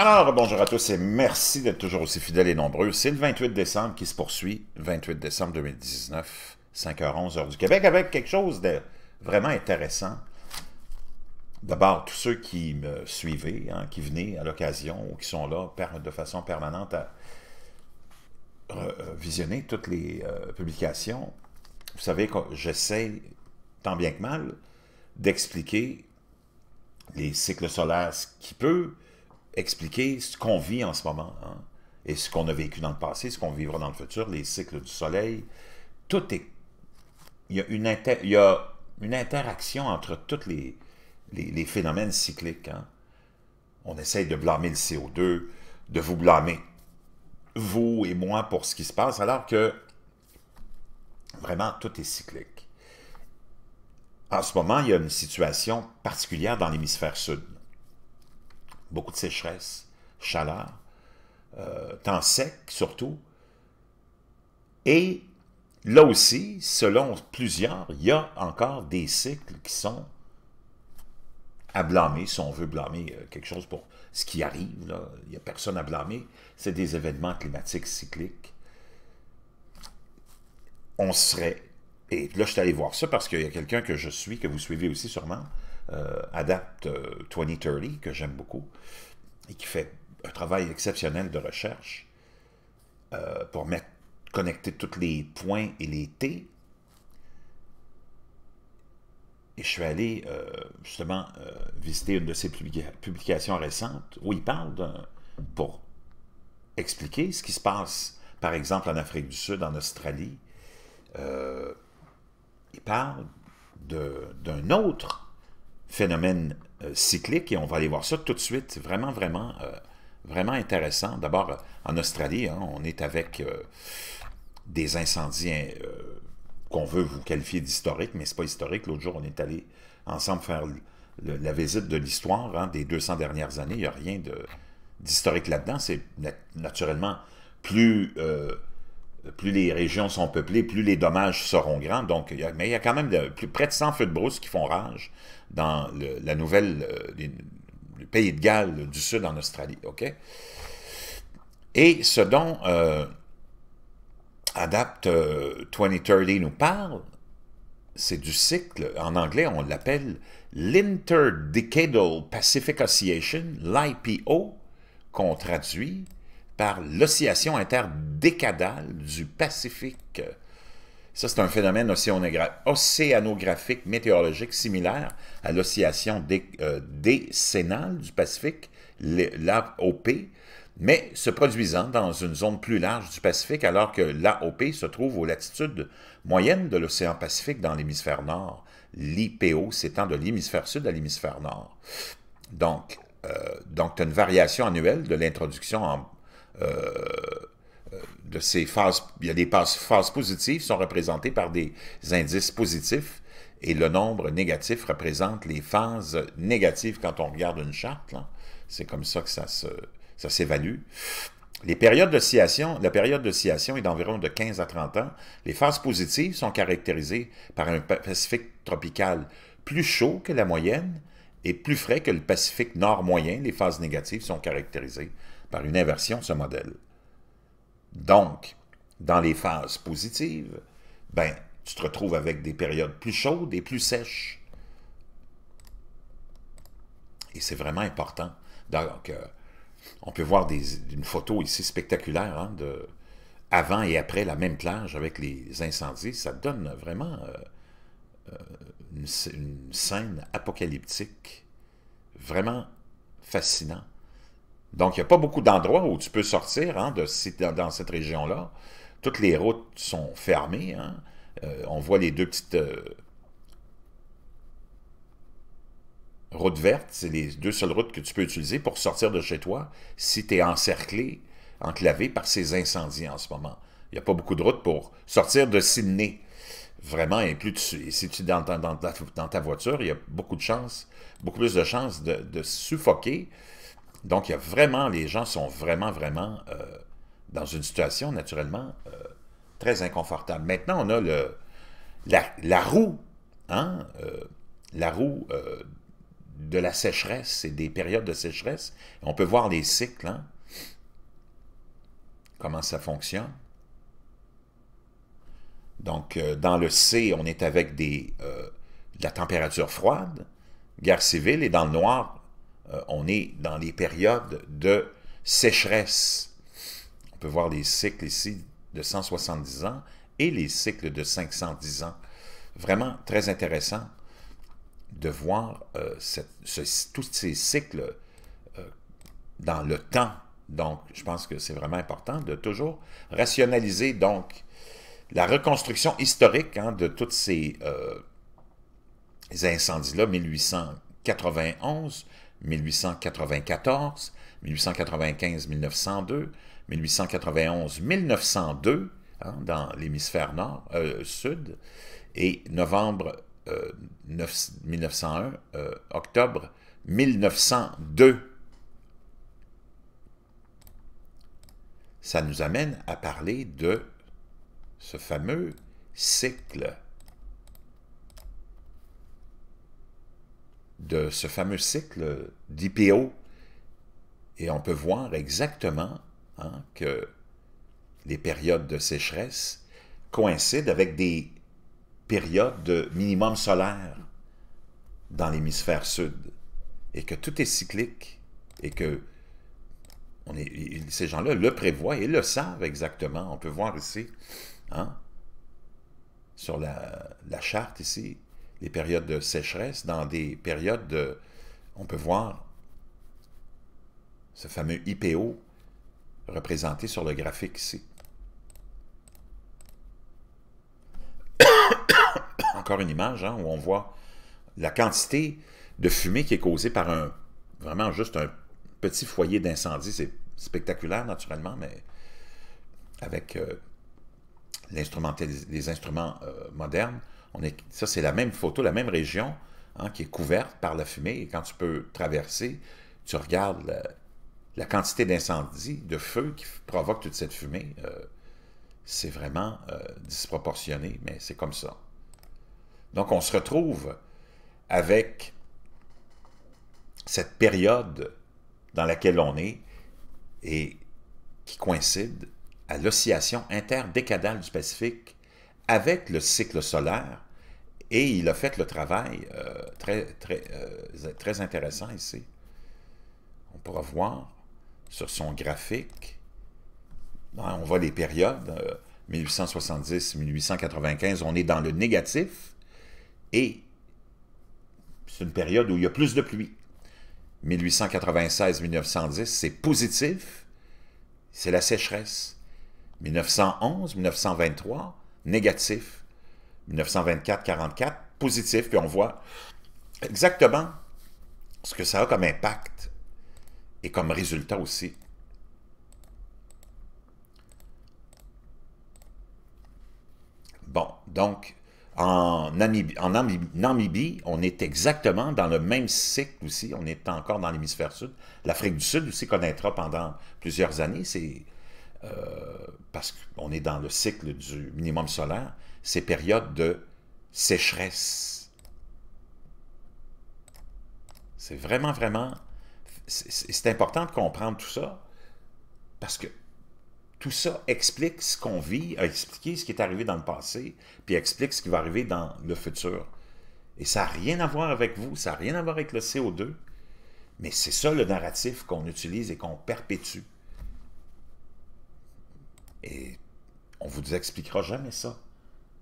Alors, bonjour à tous et merci d'être toujours aussi fidèles et nombreux. C'est le 28 décembre qui se poursuit, 28 décembre 2019, 5h11 heure du Québec, avec quelque chose de vraiment intéressant. D'abord, tous ceux qui me suivaient, hein, qui venaient à l'occasion ou qui sont là de façon permanente à euh, visionner toutes les euh, publications, vous savez que j'essaie, tant bien que mal, d'expliquer les cycles solaires, qui peut, expliquer ce qu'on vit en ce moment, hein, et ce qu'on a vécu dans le passé, ce qu'on vivra dans le futur, les cycles du soleil. Tout est... Il y a une, une interaction entre tous les, les, phénomènes cycliques. Hein. On essaye de blâmer le CO2, de vous blâmer, vous et moi, pour ce qui se passe, alors que vraiment, tout est cyclique. En ce moment, il y a une situation particulière dans l'hémisphère sud beaucoup de sécheresse, chaleur, euh, temps sec surtout. Et là aussi, selon plusieurs, il y a encore des cycles qui sont à blâmer, si on veut blâmer euh, quelque chose pour ce qui arrive, il n'y a personne à blâmer, c'est des événements climatiques cycliques. On serait, et là je suis allé voir ça parce qu'il y a quelqu'un que je suis, que vous suivez aussi sûrement, euh, adapte Adapt euh, 2030, que j'aime beaucoup, et qui fait un travail exceptionnel de recherche euh, pour mettre, connecter tous les points et les T. Et je suis allé justement visiter une de ses publications récentes où il parle pour expliquer ce qui se passe, par exemple, en Afrique du Sud, en Australie. il parle d'un autre phénomène euh, cyclique et on va aller voir ça tout de suite. Vraiment, vraiment, euh, vraiment intéressant. D'abord, euh, en Australie, hein, on est avec des incendies qu'on veut vous qualifier d'historiques, mais ce n'est pas historique. L'autre jour, on est allé ensemble faire la visite de l'histoire hein, des 200 dernières années. Il n'y a rien d'historique là-dedans. C'est naturellement plus plus les régions sont peuplées, plus les dommages seront grands. Donc, mais il y a quand même plus, près de 100 feux de brousse qui font rage dans le, la nouvelle, euh, pays de Galles du Sud en Australie. OK? Et ce dont euh, Adapt euh, 2030 nous parle, c'est du cycle, en anglais on l'appelle l'Interdecadal Pacific Association, l'IPO, qu'on traduit par l'oscillation interdécadale du Pacifique. Ça, c'est un phénomène océanographique météorologique similaire à l'oscillation euh, décennale du Pacifique, l'AOP, mais se produisant dans une zone plus large du Pacifique, alors que l'AOP se trouve aux latitudes moyennes de l'océan Pacifique dans l'hémisphère nord, l'IPO s'étend de l'hémisphère sud à l'hémisphère nord. Donc, euh, donc une variation annuelle de l'introduction en de euh, euh, ces phases, il y a des phases positives sont représentées par des indices positifs et le nombre négatif représente les phases négatives quand on regarde une charte. C'est comme ça que ça s'évalue. Les périodes d'oscillation, la période d'oscillation est d'environ de 15 à 30 ans. Les phases positives sont caractérisées par un Pacifique tropical plus chaud que la moyenne et plus frais que le Pacifique nord moyen. Les phases négatives sont caractérisées par une inversion ce modèle. Donc, dans les phases positives, ben, tu te retrouves avec des périodes plus chaudes et plus sèches. Et c'est vraiment important. Donc, euh, on peut voir une photo ici spectaculaire hein, de avant et après la même plage avec les incendies. Ça donne vraiment euh, euh, une, une scène apocalyptique. Vraiment fascinant. Donc, il n'y a pas beaucoup d'endroits où tu peux sortir hein, de, dans cette région-là. Toutes les routes sont fermées. Hein. Euh, on voit les deux petites euh, routes vertes. C'est les deux seules routes que tu peux utiliser pour sortir de chez toi si tu es encerclé, enclavé par ces incendies en ce moment. Il n'y a pas beaucoup de routes pour sortir de Sydney. Vraiment, et plus tu, si tu es dans, ta voiture, il y a beaucoup de chances, beaucoup plus de chances de, de suffoquer donc, il y a vraiment, les gens sont vraiment, vraiment euh, dans une situation naturellement euh, très inconfortable. Maintenant, on a le, la, roue, hein, euh, la roue de la sécheresse et des périodes de sécheresse. On peut voir les cycles, hein. comment ça fonctionne. Donc, dans le C, on est avec des, de la température froide, guerre civile, et dans le noir, euh, on est dans les périodes de sécheresse. On peut voir les cycles ici de 170 ans et les cycles de 510 ans. Vraiment très intéressant de voir euh, tous ces cycles euh, dans le temps. Donc, je pense que c'est vraiment important de toujours rationaliser donc la reconstruction historique hein, de tous ces incendies-là, 1891, 1894, 1895-1902, 1891-1902 dans l'hémisphère nord, euh, sud, et novembre 1901, euh, euh, octobre 1902. Ça nous amène à parler de ce fameux cycle de ce fameux cycle d'IPO. Et on peut voir exactement hein, que les périodes de sécheresse coïncident avec des périodes de minimum solaire dans l'hémisphère sud et que tout est cyclique et que ces gens-là le prévoient et le savent exactement. On peut voir ici, hein, sur la, la charte ici, des périodes de sécheresse, dans des périodes de... On peut voir ce fameux IPO représenté sur le graphique ici. Encore une image hein, où on voit la quantité de fumée qui est causée par un vraiment juste un petit foyer d'incendie. C'est spectaculaire naturellement, mais avec euh, les instruments euh, modernes, ça, c'est la même photo, la même région hein, qui est couverte par la fumée. Et quand tu peux traverser, tu regardes la, quantité d'incendies, de feu qui provoque toute cette fumée. Euh, c'est vraiment euh, disproportionné, mais c'est comme ça. Donc, on se retrouve avec cette période dans laquelle on est et qui coïncide à l'oscillation interdécadale du Pacifique avec le cycle solaire et il a fait le travail euh, très, très, euh, très intéressant ici. On pourra voir sur son graphique, ben, on voit les périodes, 1870-1895, euh, on est dans le négatif et c'est une période où il y a plus de pluie. 1896-1910, c'est positif, c'est la sécheresse. 1911-1923, négatif, 1924-44, positif, puis on voit exactement ce que ça a comme impact et comme résultat aussi. Bon, donc, en Namibie, en on est exactement dans le même cycle aussi. On est encore dans l'hémisphère sud. L'Afrique du Sud aussi connaîtra pendant plusieurs années c'est euh, parce qu'on est dans le cycle du minimum solaire, ces périodes de sécheresse. C'est vraiment, vraiment... C'est important de comprendre tout ça, parce que tout ça explique ce qu'on vit, explique ce qui est arrivé dans le passé, puis explique ce qui va arriver dans le futur. Et ça n'a rien à voir avec vous, ça n'a rien à voir avec le CO2, mais c'est ça le narratif qu'on utilise et qu'on perpétue. Et on vous expliquera jamais ça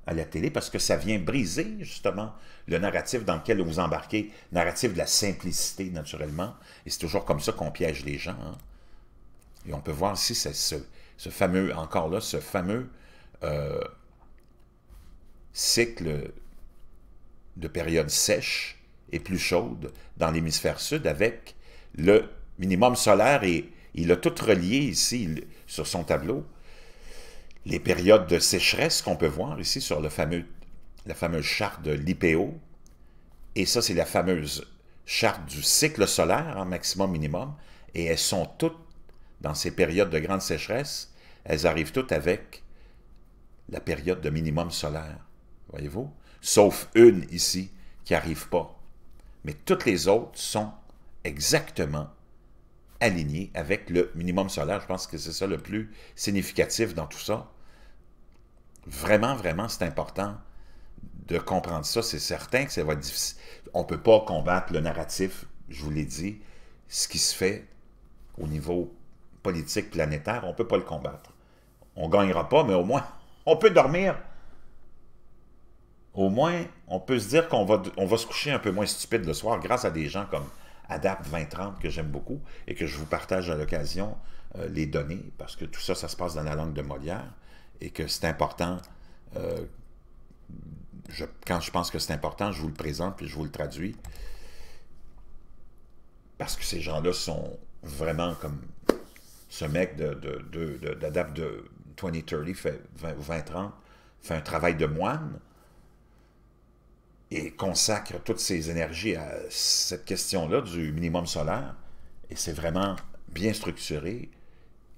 à la télé parce que ça vient briser justement le narratif dans lequel vous embarquez, narratif de la simplicité naturellement, et c'est toujours comme ça qu'on piège les gens. Hein. Et on peut voir ici ce, fameux, encore là, ce fameux euh, cycle de période sèche et plus chaude dans l'hémisphère sud avec le minimum solaire et il a tout relié ici sur son tableau les périodes de sécheresse qu'on peut voir ici sur le fameux, la fameuse charte de l'IPO. Et ça, c'est la fameuse charte du cycle solaire, en hein, maximum, minimum. Et elles sont toutes, dans ces périodes de grande sécheresse, elles arrivent toutes avec la période de minimum solaire. Voyez-vous? Sauf une ici qui n'arrive pas. Mais toutes les autres sont exactement alignées avec le minimum solaire. Je pense que c'est ça le plus significatif dans tout ça vraiment, vraiment, c'est important de comprendre ça. C'est certain que ça va être difficile. On ne peut pas combattre le narratif, je vous l'ai dit, ce qui se fait au niveau politique planétaire, on ne peut pas le combattre. On ne gagnera pas, mais au moins, on peut dormir. Au moins, on peut se dire qu'on va, on va se coucher un peu moins stupide le soir grâce à des gens comme ADAPT 2030 que j'aime beaucoup et que je vous partage à l'occasion euh, les données parce que tout ça, ça se passe dans la langue de Molière et que c'est important. Euh, je, quand je pense que c'est important, je vous le présente puis je vous le traduis. Parce que ces gens-là sont vraiment comme ce mec de, de, de, d'ADAP de, 2030 fait 20, 20 30 fait un travail de moine et consacre toutes ses énergies à cette question-là du minimum solaire. Et c'est vraiment bien structuré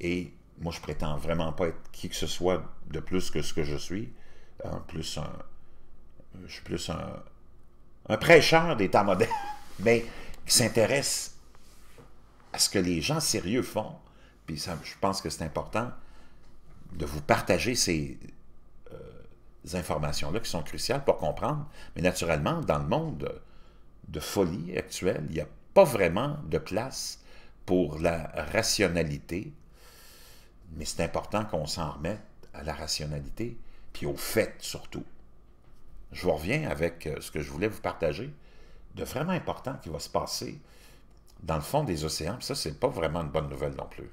et moi, je prétends vraiment pas être qui que ce soit de plus que ce que je suis. En euh, plus, je suis plus un, prêcheur des temps mais qui s'intéresse à ce que les gens sérieux font. Puis je pense que c'est important de vous partager ces euh, informations-là qui sont cruciales pour comprendre. Mais naturellement, dans le monde de folie actuelle, il n'y a pas vraiment de place pour la rationalité mais c'est important qu'on s'en remette à la rationalité, puis au fait surtout. Je vous reviens avec euh, ce que je voulais vous partager de vraiment important qui va se passer dans le fond des océans. Puis ça, n'est pas vraiment une bonne nouvelle non plus.